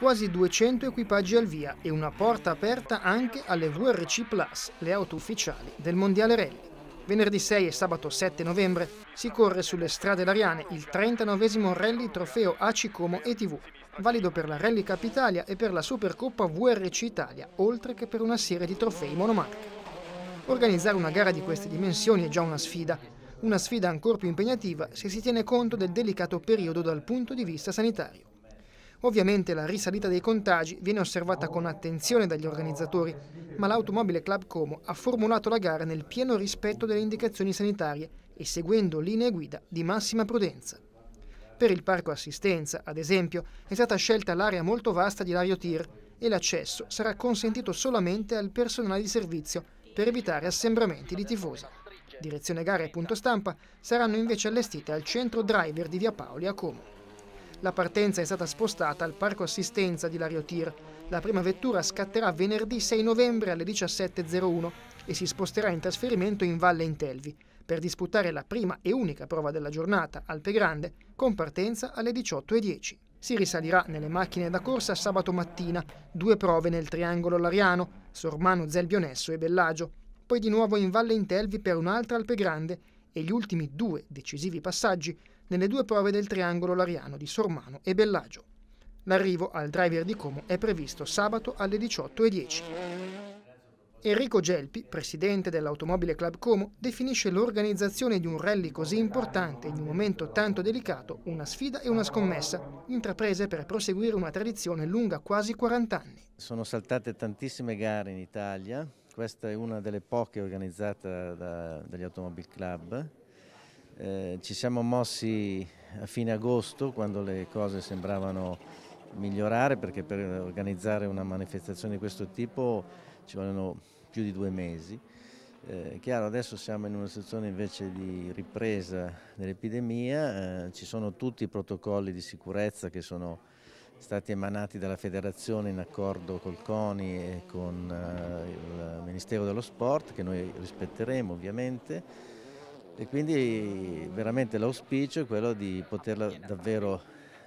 quasi 200 equipaggi al via e una porta aperta anche alle VRC Plus, le auto ufficiali del Mondiale Rally. Venerdì 6 e sabato 7 novembre si corre sulle strade lariane il 39 Rally Trofeo AC Como ETV, valido per la Rally Capitalia e per la Supercoppa VRC Italia, oltre che per una serie di trofei monomarca. Organizzare una gara di queste dimensioni è già una sfida, una sfida ancora più impegnativa se si tiene conto del delicato periodo dal punto di vista sanitario. Ovviamente la risalita dei contagi viene osservata con attenzione dagli organizzatori, ma l'Automobile Club Como ha formulato la gara nel pieno rispetto delle indicazioni sanitarie e seguendo linee guida di massima prudenza. Per il parco assistenza, ad esempio, è stata scelta l'area molto vasta di Lario Tir e l'accesso sarà consentito solamente al personale di servizio per evitare assembramenti di tifosi. Direzione gare e punto stampa saranno invece allestite al centro driver di Via Paoli a Como. La partenza è stata spostata al parco assistenza di Lario Tir. La prima vettura scatterà venerdì 6 novembre alle 17.01 e si sposterà in trasferimento in Valle Intelvi per disputare la prima e unica prova della giornata, Alpe Grande, con partenza alle 18.10. Si risalirà nelle macchine da corsa sabato mattina, due prove nel triangolo lariano, Sormano, Zelbionesso e Bellagio, poi di nuovo in Valle Intelvi per un'altra Alpe Grande e gli ultimi due decisivi passaggi nelle due prove del triangolo lariano di Sormano e Bellagio. L'arrivo al driver di Como è previsto sabato alle 18.10. Enrico Gelpi, presidente dell'Automobile Club Como, definisce l'organizzazione di un rally così importante in un momento tanto delicato una sfida e una scommessa, intraprese per proseguire una tradizione lunga quasi 40 anni. Sono saltate tantissime gare in Italia, questa è una delle poche organizzate da, dagli Automobile Club eh, ci siamo mossi a fine agosto quando le cose sembravano migliorare perché per organizzare una manifestazione di questo tipo ci vogliono più di due mesi. Eh, chiaro, adesso siamo in una situazione invece di ripresa dell'epidemia, eh, ci sono tutti i protocolli di sicurezza che sono stati emanati dalla federazione in accordo col CONI e con eh, il Ministero dello Sport che noi rispetteremo ovviamente e quindi veramente l'auspicio è quello di poterla davvero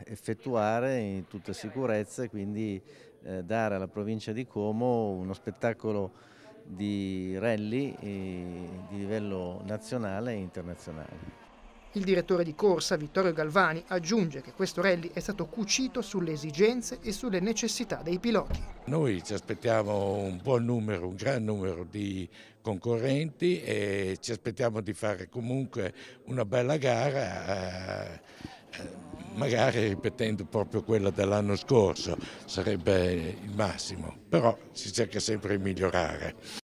effettuare in tutta sicurezza e quindi eh, dare alla provincia di Como uno spettacolo di rally eh, di livello nazionale e internazionale. Il direttore di corsa Vittorio Galvani aggiunge che questo rally è stato cucito sulle esigenze e sulle necessità dei piloti. Noi ci aspettiamo un buon numero, un gran numero di concorrenti e ci aspettiamo di fare comunque una bella gara. Eh, eh, magari ripetendo proprio quella dell'anno scorso sarebbe il massimo, però si cerca sempre di migliorare.